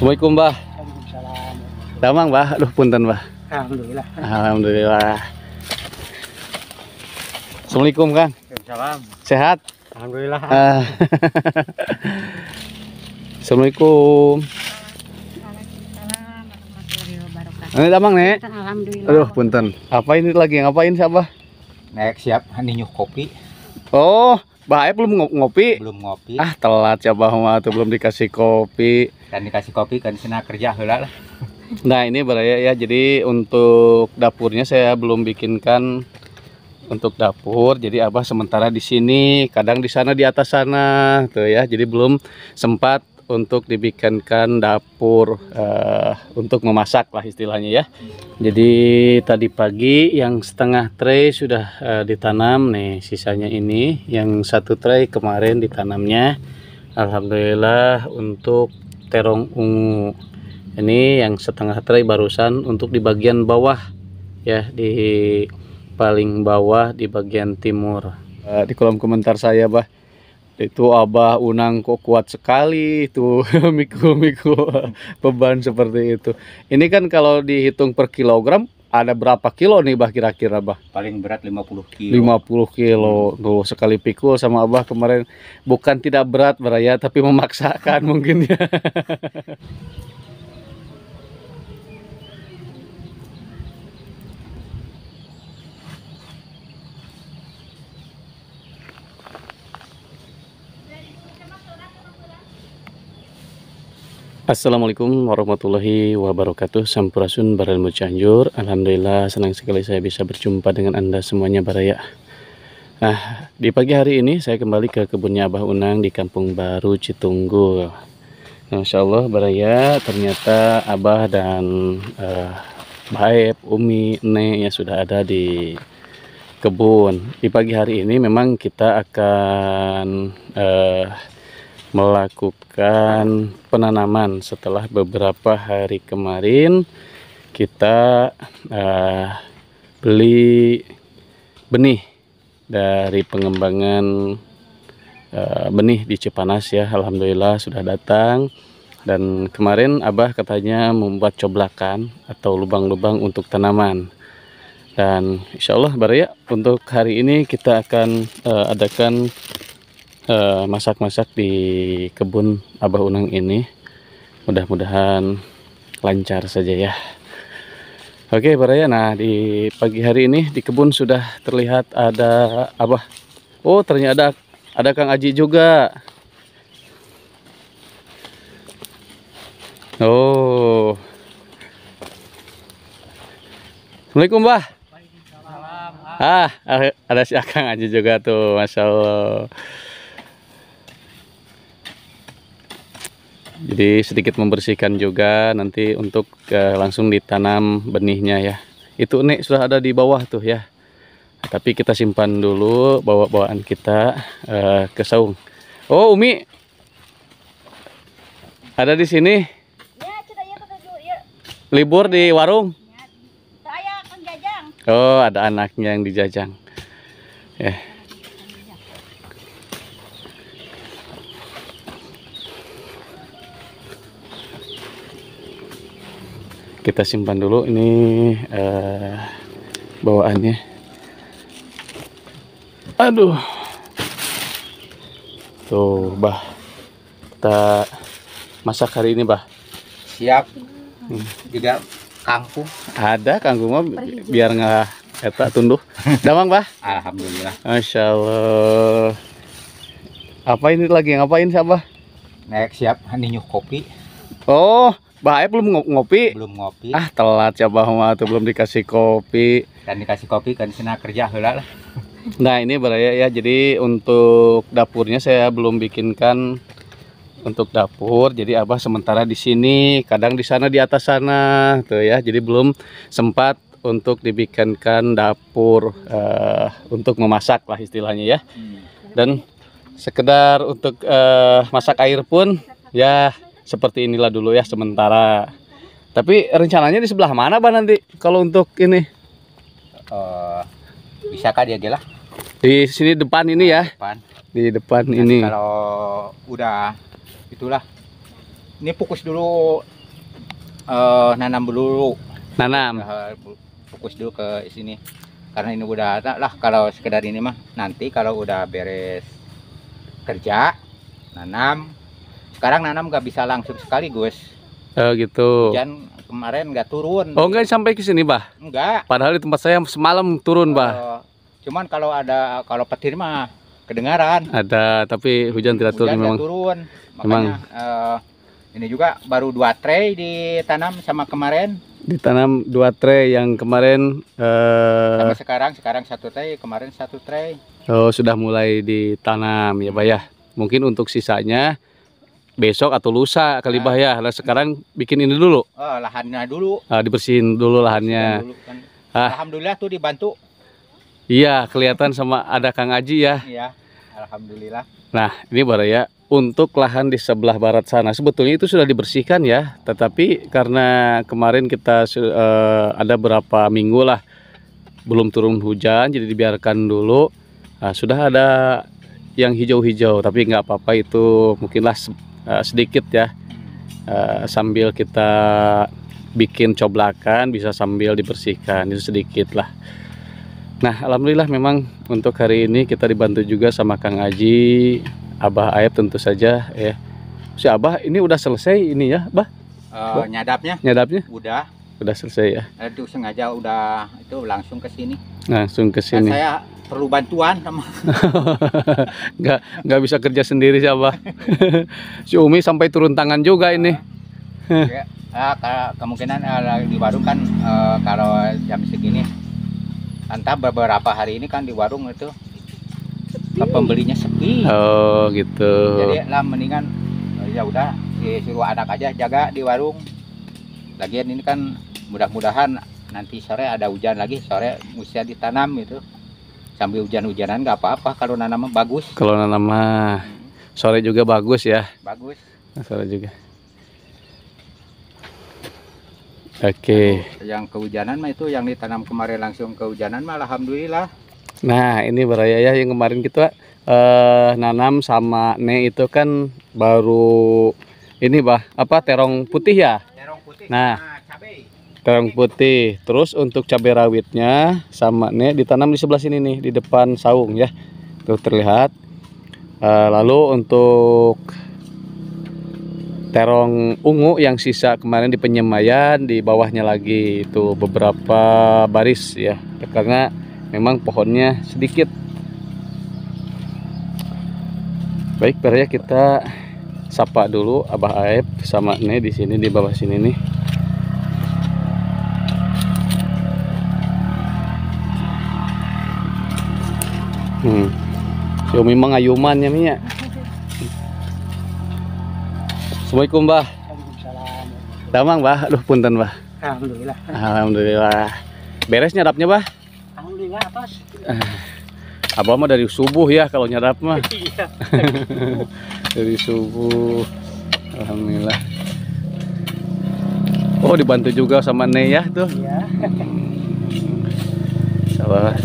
Assalamualaikum Mbah. Waalaikumsalam. Damang Mbah, aduh punten Mbah. Alhamdulillah. Alhamdulillah. Assalamualaikum Kang. Waalaikumsalam. Sehat? Alhamdulillah. Ah. Assalamualaikum. Ini damang nih. Alhamdulillah. Aduh punten. Apain ini lagi? Ngapain siapa? Nek siap, ini nyuk kopi. Oh, bahaya belum ngopi belum ngopi ah telat ya bahwa tuh belum dikasih kopi dan dikasih kopi kan sana kerja heula lah nah ini beraya ya jadi untuk dapurnya saya belum bikinkan untuk dapur jadi abah sementara di sini kadang di sana di atas sana tuh ya jadi belum sempat untuk dibikinkan dapur uh, untuk memasak lah istilahnya ya jadi tadi pagi yang setengah tray sudah uh, ditanam nih sisanya ini yang satu tray kemarin ditanamnya Alhamdulillah untuk terong ungu ini yang setengah tray barusan untuk di bagian bawah ya di paling bawah di bagian timur uh, di kolom komentar saya bah itu abah unang kok kuat sekali itu miku-miku beban seperti itu ini kan kalau dihitung per kilogram ada berapa kilo nih bah kira-kira bah paling berat 50 kilo 50 kilo hmm. tuh sekali pikul sama abah kemarin bukan tidak berat beraya tapi memaksakan mungkin ya Assalamualaikum warahmatullahi wabarakatuh Sampurasun Barelmu Cianjur Alhamdulillah senang sekali saya bisa berjumpa dengan anda semuanya Baraya Nah di pagi hari ini saya kembali ke kebunnya Abah Unang di Kampung Baru Citunggul. nah, Allah Baraya ternyata Abah dan uh, eh, Baep, Umi, Nek ya sudah ada di kebun Di pagi hari ini memang kita akan uh, melakukan penanaman setelah beberapa hari kemarin kita uh, beli benih dari pengembangan uh, benih di Cipanas ya Alhamdulillah sudah datang dan kemarin Abah katanya membuat coblakan atau lubang-lubang untuk tanaman dan insya Allah baraya untuk hari ini kita akan uh, adakan Eh, masak-masak di kebun Abah Unang ini. Mudah-mudahan lancar saja ya. Oke, okay, Baraya. Nah, di pagi hari ini di kebun sudah terlihat ada Abah. Oh, ternyata ada, ada Kang Aji juga. Oh. Assalamualaikum, Mbah Ah, ada si Akang Aji juga tuh, Masya Allah. jadi sedikit membersihkan juga nanti untuk uh, langsung ditanam benihnya ya itu nih sudah ada di bawah tuh ya tapi kita simpan dulu bawa-bawaan kita uh, ke saung oh Umi ada di sini ya, ya, ya. libur di warung Oh, ada anaknya yang dijajang. Ya. Yeah. kita simpan dulu ini uh, bawaannya aduh tuh bah kita masak hari ini bah siap hmm. tidak kangkung ada kangkung mah biar nggak eta tunduh damang bah alhamdulillah masya allah apa ini lagi ngapain siapa naik siap ninyuh kopi oh Bahaya belum ngopi. Belum ngopi. Ah, telat ya Bah tuh belum dikasih kopi. Kan dikasih kopi kan sana kerja lah. Nah, ini beraya ya. Jadi untuk dapurnya saya belum bikinkan untuk dapur. Jadi Abah sementara di sini, kadang di sana di atas sana tuh ya. Jadi belum sempat untuk dibikinkan dapur uh, untuk memasak lah istilahnya ya. Hmm. Dan sekedar untuk uh, masak air pun ya seperti inilah dulu ya sementara. Tapi rencananya di sebelah mana pak nanti kalau untuk ini? Uh, eh, bisa kah dia gila? Di sini depan ini ya. Depan. Di depan Nanti ini. Kalau udah itulah. Ini fokus dulu uh, nanam dulu. Nanam. Eh, fokus dulu ke sini. Karena ini udah lah kalau sekedar ini mah nanti kalau udah beres kerja nanam sekarang nanam nggak bisa langsung sekali, gus Oh gitu. Hujan kemarin nggak turun. Oh nggak sampai ke sini, Bah? Nggak. Padahal di tempat saya semalam turun, oh, Bah. Cuman kalau ada kalau petir mah kedengaran. Ada, tapi hujan tidak hujan turun memang. turun. Makanya memang. Uh, ini juga baru dua tray ditanam sama kemarin. Ditanam dua tray yang kemarin uh, sama sekarang, sekarang satu tray, kemarin satu tray. Oh, sudah mulai ditanam ya, Bah ya. Mungkin untuk sisanya besok atau lusa kali ya. Nah sekarang bikin ini dulu. Uh, lahannya dulu. Uh, dibersihin dulu lahannya. Dulu, kan. ah. Alhamdulillah tuh dibantu. Iya, kelihatan sama ada Kang Aji ya. Iya, alhamdulillah. Nah, ini baru ya untuk lahan di sebelah barat sana sebetulnya itu sudah dibersihkan ya, tetapi karena kemarin kita uh, ada berapa minggu lah belum turun hujan jadi dibiarkan dulu. Nah, sudah ada yang hijau-hijau tapi nggak apa-apa itu mungkinlah Eh, sedikit ya uh, sambil kita bikin coblakan bisa sambil dibersihkan itu sedikit lah nah alhamdulillah memang untuk hari ini kita dibantu juga sama Kang Aji Abah Aib tentu saja ya si Abah ini udah selesai ini ya Bah uh, eh, nyadapnya nyadapnya udah udah selesai ya itu sengaja udah itu langsung ke sini langsung ke nah, sini nah, saya perlu bantuan sama nggak nggak bisa kerja sendiri siapa si Umi sampai turun tangan juga ini iya, ya, uh, kemungkinan uh, di warung kan uh, kalau jam segini entah beberapa hari ini kan di warung itu pembelinya sepi oh gitu jadi lah mendingan eh, ya udah disuruh anak aja jaga di warung lagian ini kan mudah-mudahan nanti sore ada hujan lagi sore musia ditanam itu sambil hujan-hujanan nggak apa-apa kalau nanam bagus kalau nanam sore juga bagus ya bagus sore juga Oke. Okay. Yang kehujanan mah itu yang ditanam kemarin langsung kehujanan mah alhamdulillah. Nah, ini beraya ya yang kemarin kita eh nanam sama Ne itu kan baru ini bah apa terong putih ya? Terong putih. Nah, nah cabai kerang putih terus untuk cabai rawitnya sama nih ditanam di sebelah sini nih di depan saung ya tuh terlihat eh, lalu untuk terong ungu yang sisa kemarin di penyemayan di bawahnya lagi itu beberapa baris ya karena memang pohonnya sedikit baik Pak ya kita sapa dulu Abah Aep sama nih di sini di bawah sini nih Hmm. So, may mga yuman niya miya. Assalamualaikum ba? damang ba? Aduh, punten ba? Alhamdulillah. Alhamdulillah. Beres nyarapnya, ba? Alhamdulillah, atas. Ah. Abah mah dari subuh ya kalau nyerap mah. Iya. dari subuh. Alhamdulillah. Oh dibantu juga sama Ne ya tuh. Iya. Sabar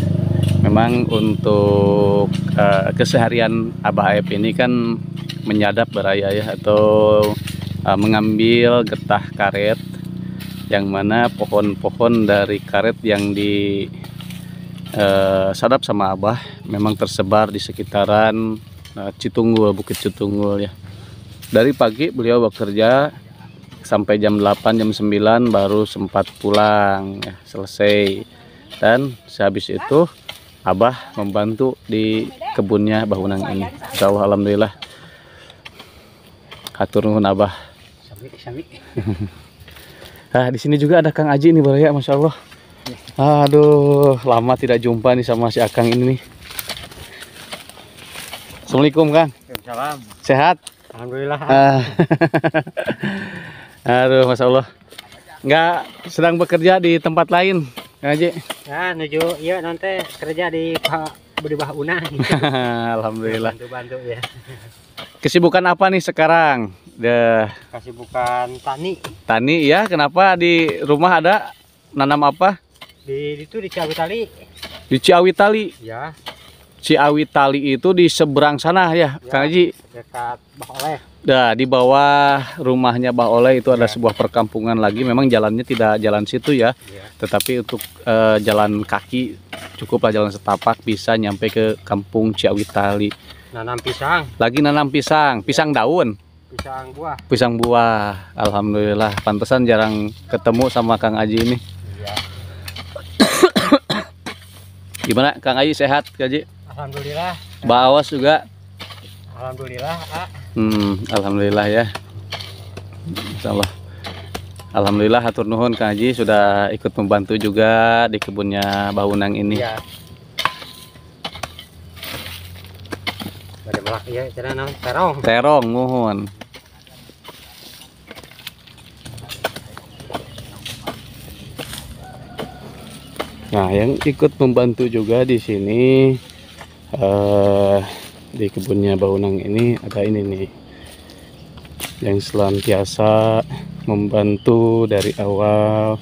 memang untuk uh, keseharian Abah Aep ini kan menyadap beraya ya atau uh, mengambil getah karet yang mana pohon-pohon dari karet yang di uh, sadap sama Abah memang tersebar di sekitaran uh, Citunggul, Bukit Citunggul ya. Dari pagi beliau bekerja sampai jam 8 jam 9 baru sempat pulang ya, selesai. Dan sehabis itu Abah membantu di kebunnya Bah Unang ini. Insya Allah Alhamdulillah. Hatur nuhun Abah. nah, di sini juga ada Kang Aji ini bro ya, Masya Allah. Aduh, lama tidak jumpa nih sama si Akang ini nih. Assalamualaikum Kang. Salam. Sehat? Alhamdulillah. Ah. Aduh, Masya Allah. Nggak sedang bekerja di tempat lain? Aja. Nah, ya, nuju iya nanti kerja di Pak di Bahuna. Alhamdulillah. Bantu-bantu ya. Kesibukan apa nih sekarang? Deh. Kesibukan tani. Tani ya, kenapa di rumah ada nanam apa? Di itu di Ciawi Tali. Di Ciawi Tali. Ya. Ciawi Tali itu di seberang sana ya, ya Kang Haji? Dekat Bah Oleh. Nah, di bawah rumahnya Bah Oleh itu ya. ada sebuah perkampungan lagi. Memang jalannya tidak jalan situ ya. ya. Tetapi untuk uh, jalan kaki cukuplah jalan setapak bisa nyampe ke kampung Ciawi Tali. Nanam pisang. Lagi nanam pisang, pisang ya. daun pisang buah pisang buah alhamdulillah pantesan jarang ketemu sama Kang Aji ini iya. gimana Kang Aji sehat Kang Aji Alhamdulillah. Bawas juga. Alhamdulillah. A. Hmm, alhamdulillah ya. Insyaallah. Alhamdulillah hatur nuhun Kang Haji sudah ikut membantu juga di kebunnya Baunang ini. Ya. ya, terong. Terong mohon. Nah, yang ikut membantu juga di sini uh, di kebunnya Baunang ini ada ini nih yang biasa membantu dari awal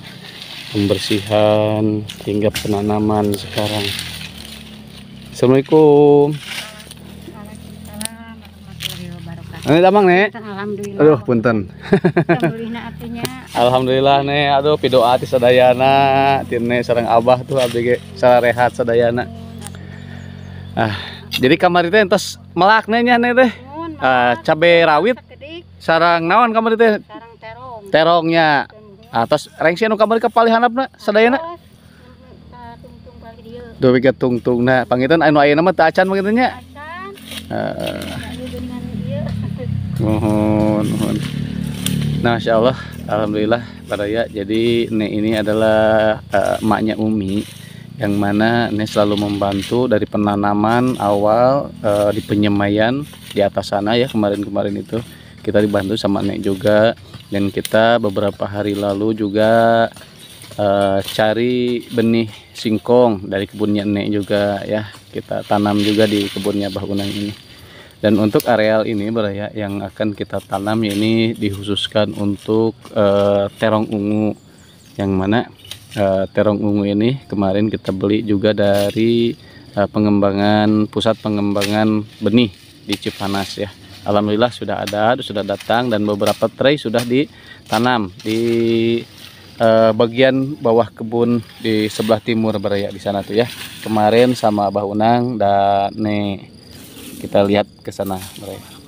pembersihan hingga penanaman sekarang Assalamualaikum Ini damang nih. Aduh punten. Alhamdulillah nih. Aduh pidoa sadayana, tine sarang abah tuh abg sarang rehat sadayana ah jadi kamar itu entos melaknanya nih teh uh, cabe rawit sarang naon kamar itu terong terongnya atas ah, rengsi anu kamar nak sedaya nak, dua tiga tungtung nah pangitan anu ayo nama tak acan pangitanya uh, mohon mohon nah insya Allah alhamdulillah pada ya jadi ini adalah uh, eh, maknya Umi yang mana ini selalu membantu dari penanaman awal e, di penyemayan di atas sana ya kemarin-kemarin itu kita dibantu sama Nek juga dan kita beberapa hari lalu juga e, cari benih singkong dari kebunnya Nek juga ya kita tanam juga di kebunnya Bah ini dan untuk areal ini beraya yang akan kita tanam ini dihususkan untuk e, terong ungu yang mana Eh, terong ungu ini kemarin kita beli juga dari uh, pengembangan pusat pengembangan benih di Cipanas ya Alhamdulillah sudah ada sudah datang dan beberapa tray sudah ditanam di uh, bagian bawah kebun di sebelah timur beraya di sana tuh ya kemarin sama Abah Unang dan nih kita lihat ke sana mereka.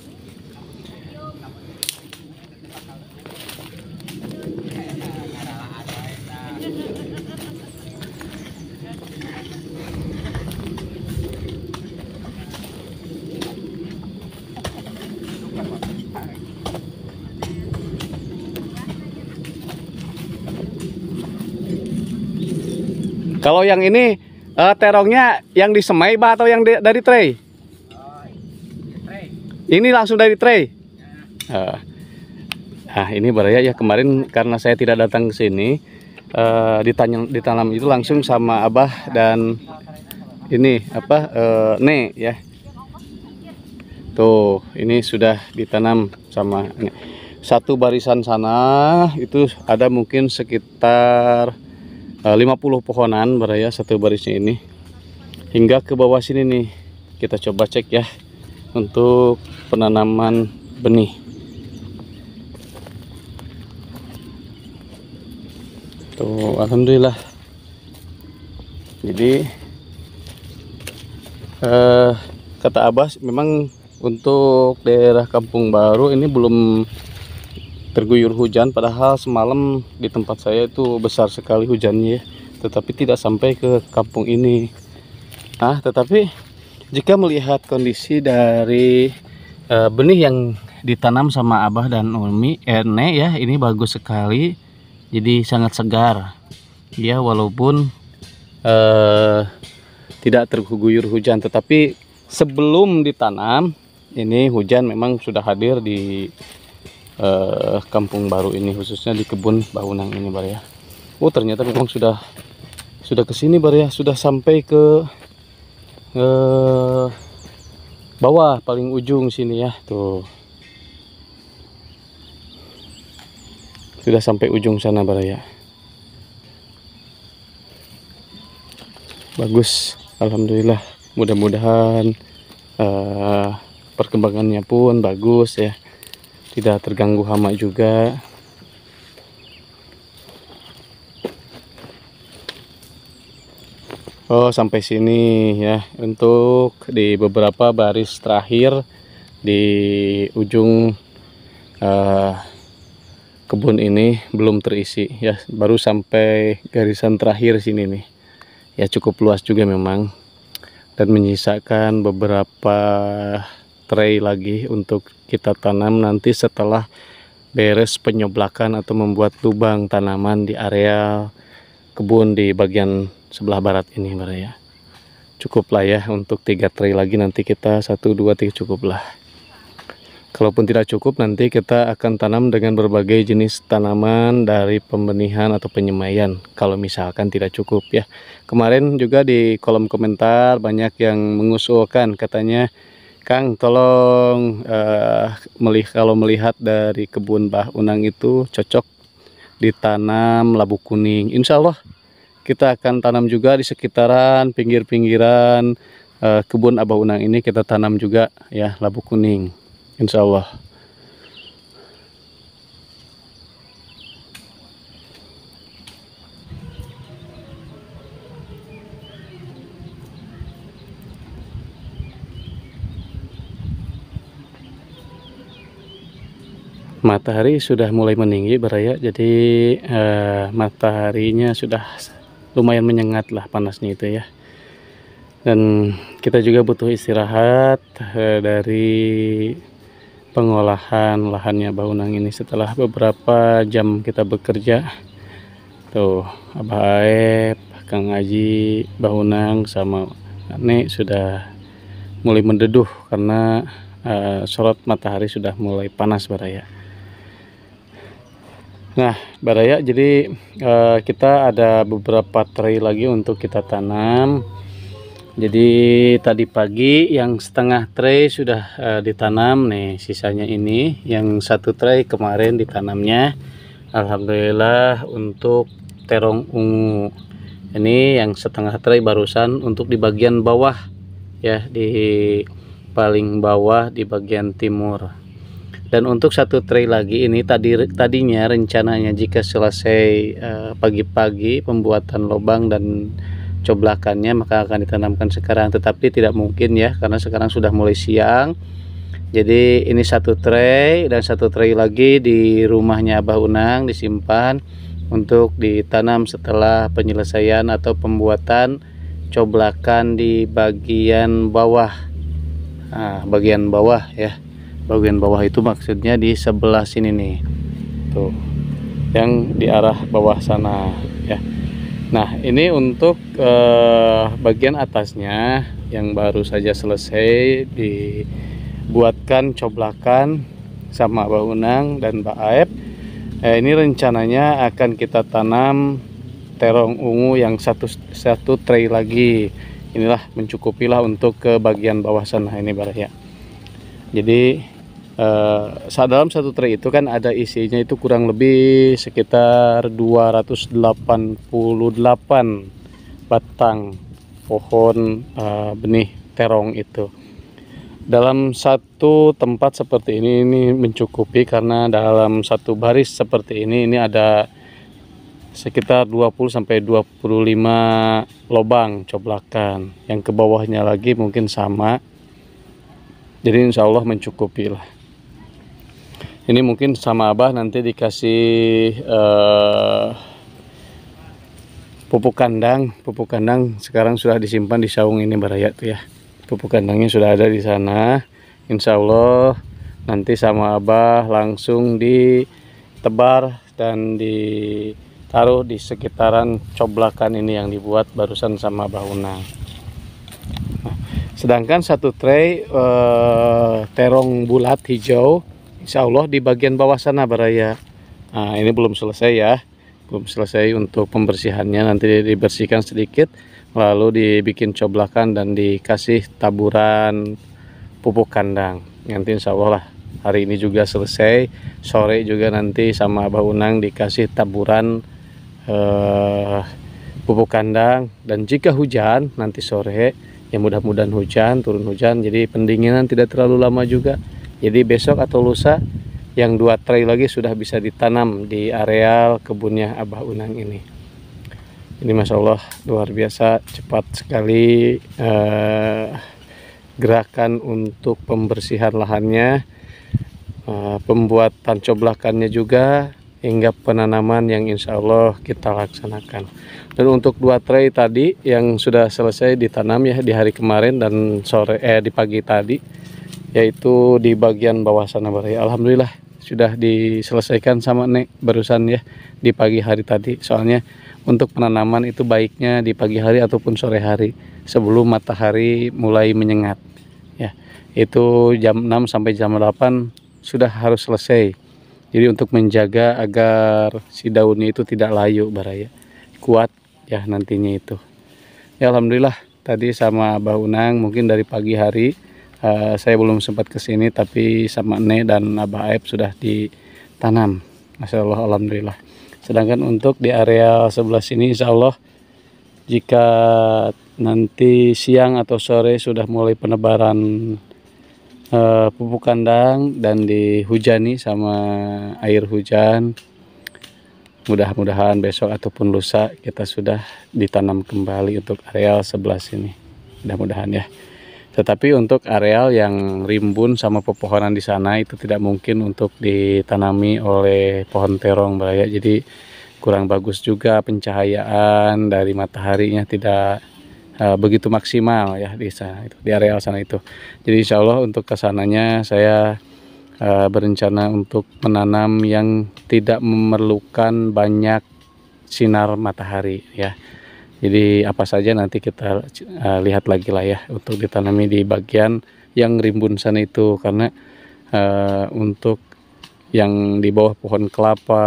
Kalau yang ini uh, terongnya yang disemai bah atau yang di, dari tray? Oh, tray? Ini langsung dari tray. Ya. Uh, nah ini baraya ya kemarin karena saya tidak datang ke sini uh, eh, ditanya ditanam itu langsung sama abah dan ini apa uh, ne ya. Tuh ini sudah ditanam sama ini. satu barisan sana itu ada mungkin sekitar 50 eh, pohonan beraya satu barisnya ini hingga ke bawah sini nih kita coba cek ya untuk penanaman benih tuh Alhamdulillah jadi eh, kata Abbas memang untuk daerah Kampung Baru ini belum terguyur hujan padahal semalam di tempat saya itu besar sekali hujannya ya. tetapi tidak sampai ke kampung ini nah tetapi jika melihat kondisi dari uh, benih yang ditanam sama abah dan umi eh, ya ini bagus sekali jadi sangat segar ya walaupun uh, tidak terguyur hujan tetapi sebelum ditanam ini hujan memang sudah hadir di eh, kampung baru ini khususnya di kebun Bahunang ini bar ya oh ternyata memang sudah sudah kesini bar ya sudah sampai ke eh, bawah paling ujung sini ya tuh sudah sampai ujung sana ya bagus Alhamdulillah mudah-mudahan uh, perkembangannya pun bagus ya tidak terganggu hama juga Oh sampai sini ya untuk di beberapa baris terakhir di ujung uh, kebun ini belum terisi ya baru sampai garisan terakhir sini nih ya cukup luas juga memang dan menyisakan beberapa tray lagi untuk kita tanam nanti setelah beres penyoblakan atau membuat lubang tanaman di area kebun di bagian sebelah barat ini mbak ya cukup lah ya untuk tiga tray lagi nanti kita satu dua tiga cukup lah kalaupun tidak cukup nanti kita akan tanam dengan berbagai jenis tanaman dari pembenihan atau penyemaian kalau misalkan tidak cukup ya kemarin juga di kolom komentar banyak yang mengusulkan katanya Kang, tolong uh, melih, kalau melihat dari kebun Bah Unang itu cocok ditanam labu kuning. Insya Allah kita akan tanam juga di sekitaran pinggir-pinggiran uh, kebun Abah Unang ini kita tanam juga ya labu kuning. Insya Allah. matahari sudah mulai meninggi beraya jadi eh, mataharinya sudah lumayan menyengat lah panasnya itu ya dan kita juga butuh istirahat eh, dari pengolahan lahannya Baunang ini setelah beberapa jam kita bekerja tuh Abah Aep, Kang Aji, Baunang sama Nek sudah mulai mendeduh karena uh, sorot matahari sudah mulai panas baraya. Nah, Baraya, jadi uh, kita ada beberapa tray lagi untuk kita tanam. Jadi tadi pagi yang setengah tray sudah uh, ditanam nih, sisanya ini yang satu tray kemarin ditanamnya. Alhamdulillah untuk terong ungu. Ini yang setengah tray barusan untuk di bagian bawah ya, di paling bawah di bagian timur dan untuk satu tray lagi ini tadi tadinya rencananya jika selesai eh, pagi-pagi uh, pembuatan lubang dan coblakannya maka akan ditanamkan sekarang tetapi tidak mungkin ya karena sekarang sudah mulai siang jadi ini satu tray dan satu tray lagi di rumahnya Abah Unang disimpan untuk ditanam setelah penyelesaian atau pembuatan coblakan di bagian bawah nah, bagian bawah ya bagian bawah itu maksudnya di sebelah sini nih tuh yang di arah bawah sana ya nah ini untuk eh, bagian atasnya yang baru saja selesai dibuatkan coblakan sama bangunan Unang dan Pak Aep eh, ini rencananya akan kita tanam terong ungu yang satu satu tray lagi inilah mencukupilah untuk ke bagian bawah sana ini barah ya jadi Eh, saat dalam satu tray itu kan ada isinya itu kurang lebih sekitar 288 batang pohon uh, benih terong itu dalam satu tempat seperti ini ini mencukupi karena dalam satu baris seperti ini ini ada sekitar 20 sampai 25 lobang coblakan yang ke bawahnya lagi mungkin sama jadi insya Allah mencukupi lah ini mungkin sama abah nanti dikasih uh, pupuk kandang pupuk kandang sekarang sudah disimpan di saung ini baraya tuh ya pupuk kandangnya sudah ada di sana insya Allah nanti sama abah langsung ditebar dan ditaruh di sekitaran coblakan ini yang dibuat barusan sama abah unang nah, sedangkan satu tray uh, terong bulat hijau Insya Allah di bagian bawah sana baraya nah, ini belum selesai ya belum selesai untuk pembersihannya nanti dibersihkan sedikit lalu dibikin coblakan dan dikasih taburan pupuk kandang nanti insya Allah lah hari ini juga selesai sore juga nanti sama Abah Unang dikasih taburan eh, pupuk kandang dan jika hujan nanti sore ya mudah-mudahan hujan turun hujan jadi pendinginan tidak terlalu lama juga jadi besok atau lusa yang dua tray lagi sudah bisa ditanam di areal kebunnya Abah Unang ini. Ini masya Allah luar biasa cepat sekali eh, gerakan untuk pembersihan lahannya, eh, pembuatan coblakannya juga hingga penanaman yang insya Allah kita laksanakan. Dan untuk dua tray tadi yang sudah selesai ditanam ya di hari kemarin dan sore eh di pagi tadi yaitu di bagian bawah sana baraya alhamdulillah sudah diselesaikan sama Nek barusan ya di pagi hari tadi soalnya untuk penanaman itu baiknya di pagi hari ataupun sore hari sebelum matahari mulai menyengat ya itu jam 6 sampai jam 8 sudah harus selesai jadi untuk menjaga agar si daunnya itu tidak layu baraya kuat ya nantinya itu ya Alhamdulillah tadi sama Abah Unang mungkin dari pagi hari Eh, saya belum sempat ke sini tapi sama Nek dan Abah Aib sudah ditanam. Masya Allah, Alhamdulillah. Sedangkan untuk di area sebelah sini insya Allah jika nanti siang atau sore sudah mulai penebaran uh, pupuk kandang dan dihujani sama air hujan mudah-mudahan besok ataupun lusa kita sudah ditanam kembali untuk areal sebelah sini mudah-mudahan ya tetapi untuk areal yang rimbun sama pepohonan di sana itu tidak mungkin untuk ditanami oleh pohon terong baraya. Jadi kurang bagus juga pencahayaan dari mataharinya tidak uh, begitu maksimal ya di sana itu di areal sana itu. Jadi insya Allah untuk kesananya saya uh, berencana untuk menanam yang tidak memerlukan banyak sinar matahari ya. Jadi apa saja nanti kita uh, lihat lagi lah ya untuk ditanami di bagian yang rimbun sana itu karena uh, untuk yang di bawah pohon kelapa,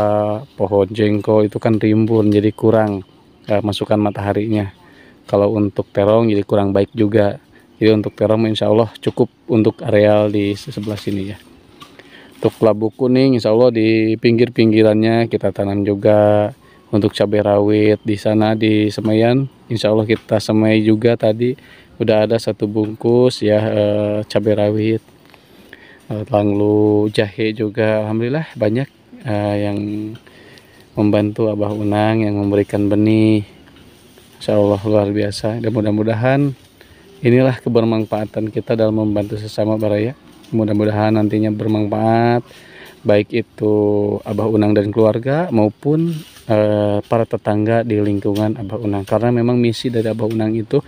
pohon jengkol itu kan rimbun jadi kurang uh, masukan mataharinya. Kalau untuk terong jadi kurang baik juga. Jadi untuk terong insya Allah cukup untuk areal di sebelah sini ya. Untuk labu kuning insya Allah di pinggir-pinggirannya kita tanam juga untuk cabai rawit di sana di Semayan. Insya Allah kita semai juga tadi udah ada satu bungkus ya eh, cabai rawit e, langlu jahe juga Alhamdulillah banyak eh, yang membantu Abah Unang yang memberikan benih Insya Allah luar biasa dan mudah-mudahan inilah kebermanfaatan kita dalam membantu sesama baraya mudah-mudahan nantinya bermanfaat baik itu Abah Unang dan keluarga maupun Eh, para tetangga di lingkungan Abah Unang karena memang misi dari Abah Unang itu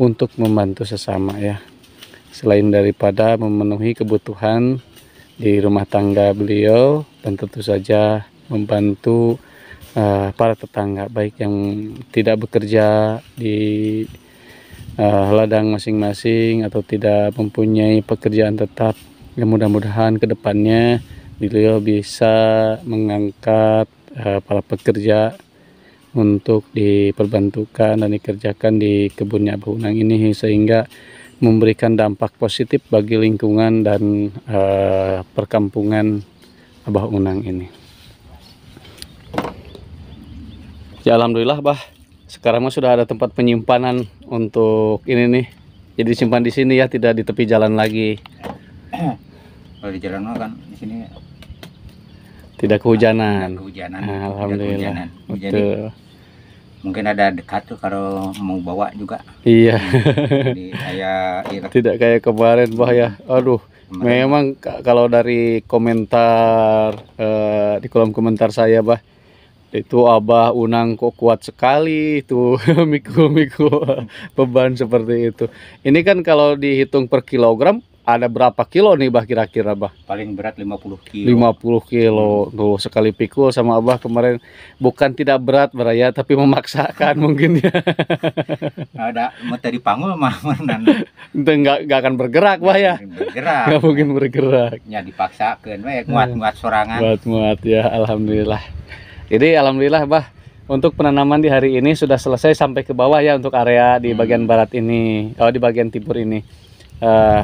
untuk membantu sesama ya selain daripada memenuhi kebutuhan di rumah tangga beliau dan tentu saja membantu uh, para tetangga baik yang tidak bekerja di uh, ladang masing-masing atau tidak mempunyai pekerjaan tetap ya mudah-mudahan kedepannya beliau bisa mengangkat Eh, para pekerja untuk diperbantukan dan dikerjakan di kebunnya Abah Unang ini sehingga memberikan dampak positif bagi lingkungan dan uh, perkampungan Abah Unang ini. Ya alhamdulillah bah sekarang mah sudah ada tempat penyimpanan untuk ini nih. Jadi simpan di sini ya tidak di tepi jalan lagi. Kalau di jalan mah kan di sini Nah, tidak kehujanan. Tidak kehujanan. Nah, Alhamdulillah. Tidak kehujanan. Jadi, Mungkin ada dekat tuh kalau mau bawa juga. Iya. Jadi kayak tidak kayak kemarin bah ya. Aduh. Kemarin. Memang kalau dari komentar eh, di kolom komentar saya bah itu abah unang kok kuat sekali itu mikul-mikul beban seperti itu. Ini kan kalau dihitung per kilogram ada berapa kilo nih bah kira-kira bah? Paling berat 50 kilo. 50 kilo. Hmm. Tuh sekali pikul sama abah kemarin bukan tidak berat beraya tapi memaksakan mungkin ya. ada mau tadi panggul mah Enggak enggak akan bergerak bah ya. Bergerak. Enggak mungkin bergerak. Ya dipaksakan we muat-muat sorangan. Muat-muat ya alhamdulillah. Jadi alhamdulillah bah untuk penanaman di hari ini sudah selesai sampai ke bawah ya untuk area di hmm. bagian barat ini, oh di bagian timur ini. Uh,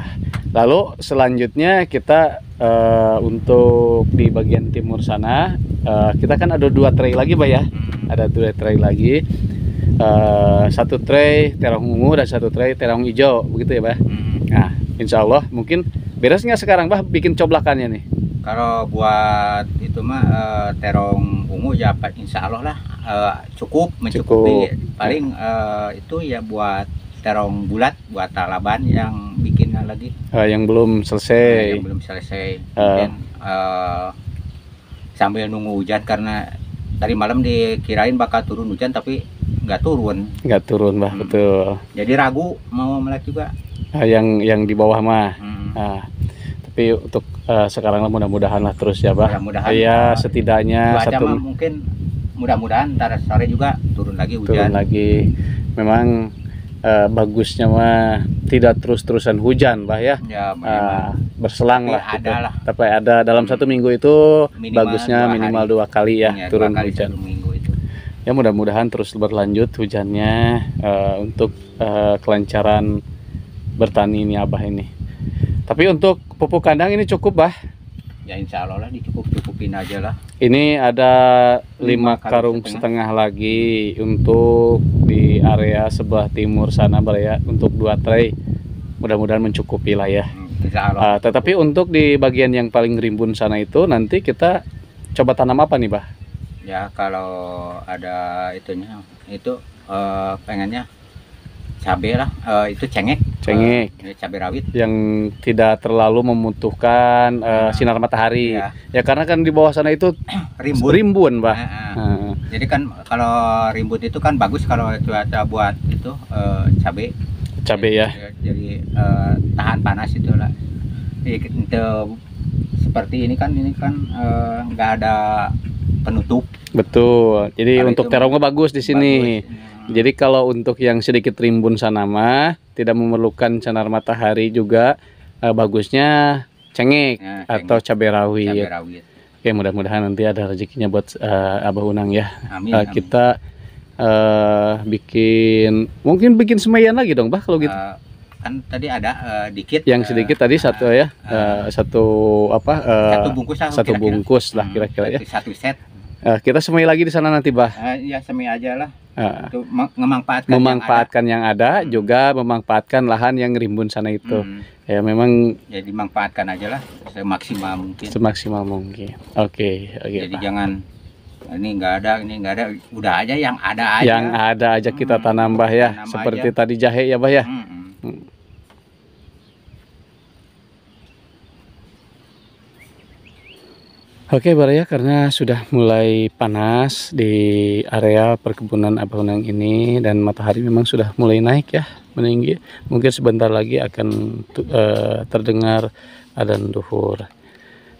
lalu selanjutnya kita uh, untuk di bagian timur sana uh, kita kan ada dua tray lagi, pak ya. Hmm. Ada dua tray lagi. Uh, satu tray terong ungu dan satu tray terong hijau, begitu ya, pak. Hmm. Nah, insya Allah mungkin beresnya sekarang, bah bikin coblakannya nih? Kalau buat itu mah terong ungu ya, Pak, insya Allah lah uh, cukup mencukupi. Cukup. Paling uh, itu ya buat terong bulat buat talaban yang bikinnya lagi uh, yang belum selesai uh, yang belum selesai uh. Dan, uh, ah. eh, sambil nunggu hujan karena tadi malam dikirain bakal turun hujan tapi nggak turun nggak turun bah hmm. betul jadi ragu mau melek juga uh, yang yang di bawah mah hmm. uh, tapi untuk uh, sekarang mudah-mudahan lah terus ya bah mudah-mudahan iya setidaknya satu mungkin mudah-mudahan ntar sore juga turun lagi hujan turun lagi memang uh, bagusnya mah tidak terus-terusan hujan lah ya, ya uh, berselang lah, gitu. lah tapi ada dalam satu hmm. minggu itu minimal bagusnya dua minimal hari. dua kali ya, ya turun kali hujan ya mudah-mudahan terus berlanjut hujannya uh, untuk uh, kelancaran bertani ini abah ini tapi untuk pupuk kandang ini cukup bah ya insya Allah lah dicukup-cukupin aja lah ini ada lima karung, karung setengah. setengah lagi untuk di area sebelah timur sana ya untuk dua tray mudah-mudahan mencukupi lah ya Uh, tetapi untuk di bagian yang paling rimbun sana itu nanti kita coba tanam apa nih bah ya kalau ada itunya itu uh, pengennya cabai lah uh, itu cengek Cengik. Uh, cabai rawit. Yang tidak terlalu membutuhkan uh, sinar matahari. Ya. ya karena kan di bawah sana itu rimbun. Rimbun, Pak. Uh, uh. Jadi kan kalau rimbun itu kan bagus kalau cuaca buat itu uh, cabai. Cabai jadi, ya. Jadi uh, tahan panas itulah. Itu seperti ini kan ini kan nggak uh, ada penutup. Betul. Jadi Kali untuk terongnya bagus di sini. Bagus. Iya. Jadi kalau untuk yang sedikit rimbun sana mah tidak memerlukan sinar matahari juga eh, bagusnya cengek, ya, atau cabai rawit. Cabai rawit. Oke, mudah-mudahan nanti ada rezekinya buat uh, Abah Unang ya. Amin. Uh, kita Uh, bikin mungkin bikin semayan lagi dong, Bah kalau gitu. Uh, kan tadi ada uh, dikit. Yang sedikit uh, tadi satu ya. Uh, satu apa? Uh, satu bungkus lah. kira hmm, -kira. ya. Satu set Uh, kita semai lagi di sana nanti, Bah. Uh, eh, ya semai aja lah. Uh, memanfaatkan, yang ada, yang ada hmm. juga memanfaatkan lahan yang rimbun sana itu. Hmm. Ya memang. Ya dimanfaatkan aja lah semaksimal mungkin. Semaksimal mungkin. Oke, okay, oke. Okay, Jadi bah. jangan ini enggak ada, ini enggak ada, udah aja yang ada aja. Yang ada aja kita hmm. tanam bah ya, tanam seperti aja. tadi jahe ya bah ya. Hmm. Hmm. Oke baraya karena sudah mulai panas di area perkebunan Abah Unang ini dan matahari memang sudah mulai naik ya meninggi mungkin sebentar lagi akan uh, terdengar adzan duhur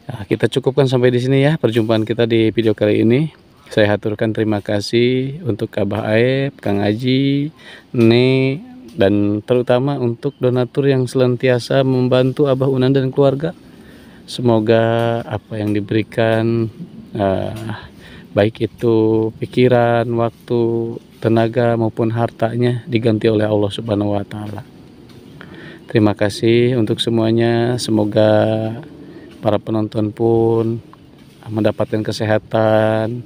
nah, kita cukupkan sampai di sini ya perjumpaan kita di video kali ini saya haturkan terima kasih untuk Abah Aep, Kang Aji, Ne dan terutama untuk donatur yang selentiasa membantu Abah Unang dan keluarga semoga apa yang diberikan uh, baik itu pikiran, waktu, tenaga maupun hartanya diganti oleh Allah Subhanahu wa taala. Terima kasih untuk semuanya. Semoga para penonton pun mendapatkan kesehatan,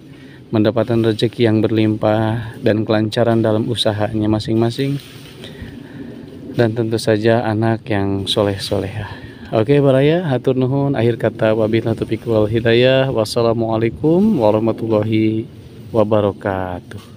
mendapatkan rezeki yang berlimpah dan kelancaran dalam usahanya masing-masing. Dan tentu saja anak yang soleh-solehah. Oke okay, baraya hatur nuhun akhir kata wabillahi taufiq wal hidayah wassalamualaikum warahmatullahi wabarakatuh